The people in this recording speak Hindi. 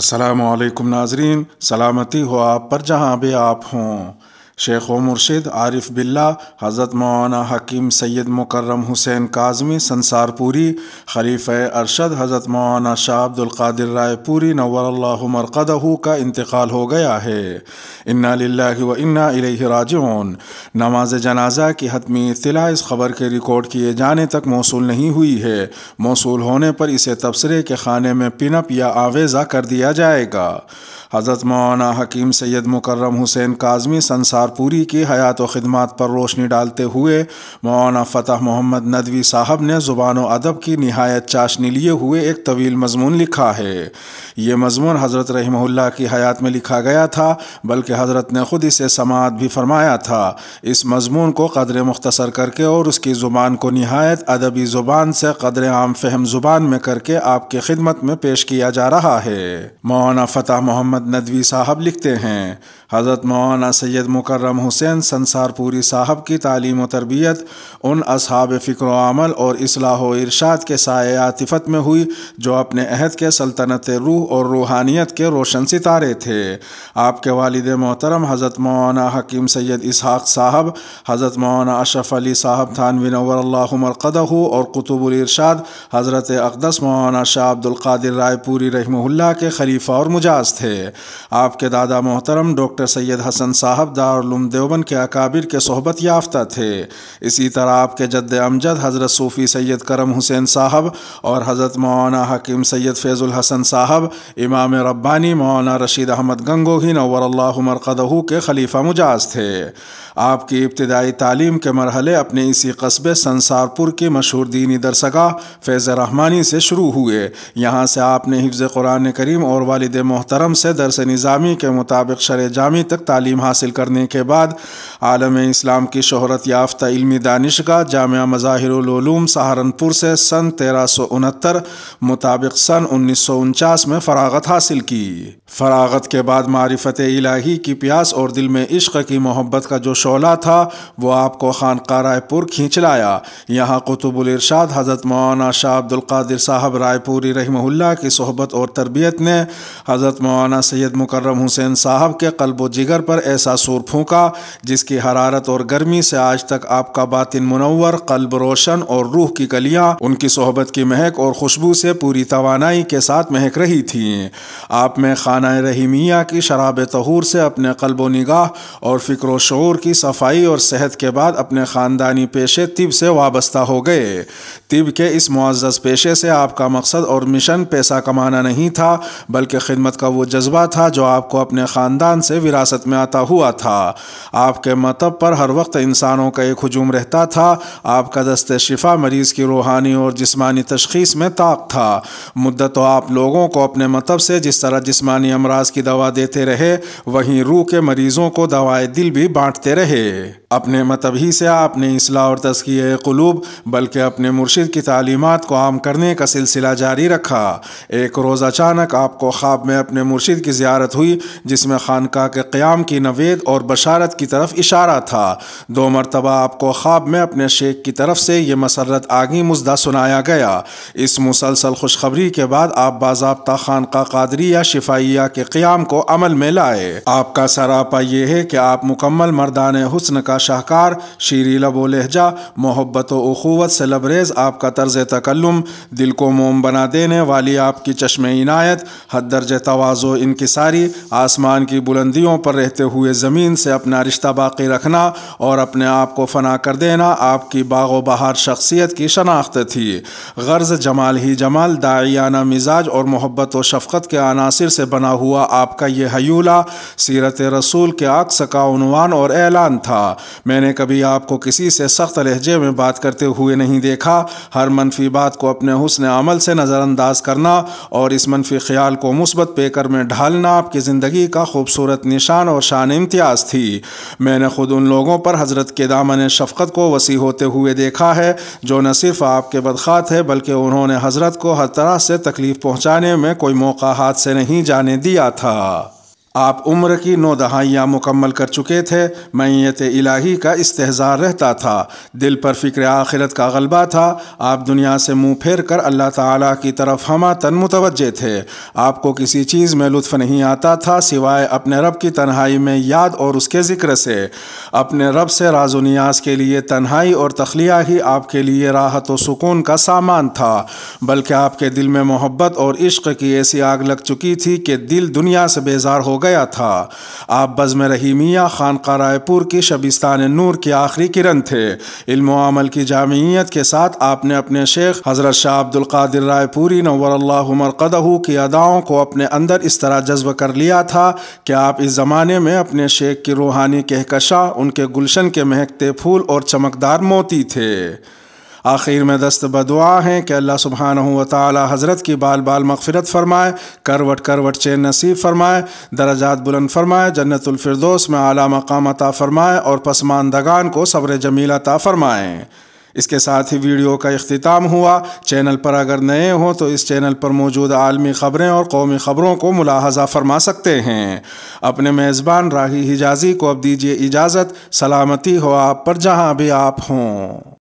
असलकुम नाजरीन सलामती हो आप पर जहाँ भी आप हों शेख व मुर्शिद आरिफ बिल्ला हज़रत मौलाना हकीम सैयद मुकर्रम हुसैन काजमी संसारपुरी खलीफ अरशद हज़रत मौलाना शाह अब्दुल्कर रायपुरी नवरल्लामरकदहू का इंतकाल हो गया है इन्ना व इन्ना नमाज जनाजा की हतमी इतला इस खबर के रिकॉर्ड किए जाने तक मौसू नहीं हुई है मौसू होने पर इसे तबसरे के खाने में पिनप या आवेज़ा कर दिया जाएगा हज़रत मौलाना हकीम सैयद मुकर्रम हुसैन काजमी संसार कारपुरी की हयात व ख़दमात पर रोशनी डालते हुए मौलाना फ़तह मोहम्मद नदवी साहब ने ज़ुबान अदब की नहायत चाशनी लिए हुए एक तवील मजमून लिखा है ये मजमून हज़रत रही की हयात में लिखा गया था बल्कि हज़रत ने ख़ुद इसे समात भी फरमाया था इस मजमून को कदर मुख्तसर करके और उसकी ज़ुबान को नहायत अदबी ज़ुबान से कदर आम फहम ज़ुबान में करके आपकी खिदमत में पेश किया जा रहा है मौलाना फ़तह मोहम्मद नदवी साहब लिखते हैं हज़रत मौलाना सैयद मुकर मुकर्रम हुसैन संसारपुरी साहब की तालीम तरबियत उन असहाब फ़िक्र अमल और असलाह व इरशाद के साय आतिफत में हुई जो अपने अहद के सल्तनत रूह और रूहानियत के रोशन सितारे थे आपके वालद मोहतरम हज़रत मौना हकीम सैयद इसहाक़ साहब हज़रत मौना अशरफ अली साहब थानवी और कुतुबुल इरशाद हज़रत अकदस मौना शाह अब्दुल्कर रायपुरी रहमहुल्ला के खलीफा और मुजाज थे आपके दादा मोहतरम डॉक्टर सैयद हसन साहब दार दारुलूम देवबंद के अकाबिर के सहबत याफ्ता थे इसी तरह आपके जद अमजद हज़रत सूफ़ी सैयद करम हुसैन साहब और हज़रत मौलाना हकीम सैयद फैज़ुल हसन साहब इमाम रब्बानी मौलाना रशीद अहमद गंगोही नवर मरकदहू के खलीफा मुजाज थे आपकी इब्तदाई तालीम के मरहले अपने इसी कस्बे संसारपुर के मशहूर दीनी दरसगा फैज़ रहमानी से शुरू हुए यहाँ से आपने हिफ्ज़ कुरान करीम और वालद मोहतरम से दरस निज़ामी के मुताबिक शर जामी तक तालीम हासिल करने के के बाद आलम इस्लाम की शहरत याफ्ता इल्मी दानिश का जामिया मज़ाहिरूम सहारनपुर से सन तेरह सौ उनहत्तर मुताबिक सन उन्नीस सौ उनचास में फरागत हासिल की फरागत के बाद मारिफत इलाही की प्यास और दिल में इश्क की मोहब्बत का जो शोला था वो आपको खान रायपुर खींच लाया यहाँ कुतुबुल इरशाद हज़रत मौलाना शाह अब्दुल्कादिर साहब रायपुरी रहमहुल्ला की सोहबत और तरबियत ने हज़रत मौलाना सैयद मुकर्रम हुसैन साहब के कल्ब जिगर पर ऐसा सूर फूँका जिसकी हरारत और गर्मी से आज तक आपका बातिन मुनवर कल्ब रोशन और रूह की कलियाँ उनकी सोहबत की महक और खुशबू से पूरी तोानाई के साथ महक रही थी आप में खान खाना रहीमिया की शराब तहूर से अपने कल्ब निगाह और फ़िक्र शूर की सफाई और सेहत के बाद अपने ख़ानदानी पेशे तिब से वाबस्ता हो गए तिब के इस मुआज़ पेशे से आपका मकसद और मिशन पैसा कमाना नहीं था बल्कि खिदमत का वो जज्बा था जो आपको अपने ख़ानदान से विरासत में आता हुआ था आपके मतब पर हर वक्त इंसानों का एक हजूम रहता था आपका दस्त शिफा मरीज़ की रूहानी और जिसमानी तशखीस में ताक था मुद्दत तो आप लोगों को अपने मतब से जिस तरह जिसमानी रूहानी अमराज की दवा देते रहे वहीं रूह के मरीजों को दवाए दिल भी बांटते रहे अपने मतभी मतलब से आपने इसलाह और तस्कीय कलूब बल्कि अपने मुर्शिद की तालीमत को आम करने का सिलसिला जारी रखा एक रोज़ अचानक आपको ख्वाब में अपने मुर्शिद की ज्यारत हुई जिसमें खानका के क़्याम की नवेद और बशारत की तरफ इशारा था दो मरतबा आपको ख्वाब में अपने शेख की तरफ से ये मसरत आगे मुजदा सुनाया गया इस मुसलसल खुशखबरी के बाद आप बाबा खानका कादरी या शिफाई अम्बिया के क्याम को अमल में लाए आपका सरापा ये है कि आप मुकम्मल मर्दान हुसन का शाहकार शीरी लबो लहजा मोहब्बत वखूवत से लबरेज आपका तर्ज तकल्लम दिल को मोम बना देने वाली आपकी चश्म इनायत हद दर्ज तोज़ो इनकसारी आसमान की बुलंदियों पर रहते हुए ज़मीन से अपना रिश्ता बाकी रखना और अपने आप को फना कर देना आपकी बागो बहार शख्सियत की शनाख्त थी गर्ज जमाल ही जमाल दायाना मिजाज और मोहब्बत व शफकत के अनासर से बना रवाना हुआ आपका यह हयूला सीरत रसूल के अक्स का उनवान और ऐलान था मैंने कभी आपको किसी से सख्त लहजे में बात करते हुए नहीं देखा हर मनफी बात को अपने हुसन अमल से नज़रअंदाज करना और इस मनफी ख्याल को मुस्बत पेकर में ढालना आपकी ज़िंदगी का खूबसूरत निशान और शान इम्तियाज़ थी मैंने ख़ुद उन लोगों पर हज़रत के दामन शफ़क़त को वसी होते हुए देखा है जो न सिर्फ आपके बदखात है बल्कि उन्होंने हज़रत को हर तरह से तकलीफ़ पहुँचाने में कोई मौका हाथ से नहीं जाने दिया था आप उम्र की नौ दहाइयाँ मुकम्मल कर चुके थे मैत इलाही का इस्तेजार रहता था दिल पर फ़िक्र आखिरत का गलबा था आप दुनिया से मुंह फेर कर अल्लाह ताला की तरफ हमा तन मुतवजह थे आपको किसी चीज़ में लुत्फ़ नहीं आता था सिवाय अपने रब की तन्हाई में याद और उसके ज़िक्र से अपने रब से राज नियाज के लिए तन्हाई और तखलिया ही आपके लिए राहत व सुकून का सामान था बल्कि आपके दिल में मोहब्बत और इश्क की ऐसी आग लग चुकी थी कि दिल दुनिया से बेजार होगा गया था आप बज़म रहीमिया खानका रायपुर के शबिस्तान नूर के आखिरी किरण थे इल्मल की जामियत के साथ आपने अपने शेख हज़रत शाह अब्दुल कादिर रायपुरी नवरल्लामरकदहू की अदाओं को अपने अंदर इस तरह जज्ब कर लिया था कि आप इस ज़माने में अपने शेख की रूहानी कहकशा उनके गुलशन के महकते फूल और चमकदार मोती थे आखिर में दस्त बदुआ हैं कि अल्लाह सुबहान ताली हज़रत की बाल बाल मगफरत फरमाए करवट करवट चैन नसीब फरमाए दराजात बुलंद फरमाए जन्नतफरदोस में आला मकाम अता फरमाए और पसमानदगान को सब्र जमील अता फरमाएँ इसके साथ ही वीडियो का अख्ताम हुआ चैनल पर अगर नए हों तो इस चैनल पर मौजूद आलमी ख़बरें और कौमी ख़बरों को मुलाहजा फरमा सकते हैं अपने मेज़बान राही हिजाजी को अब दीजिए इजाज़त सलामती हो आप पर जहाँ भी आप हों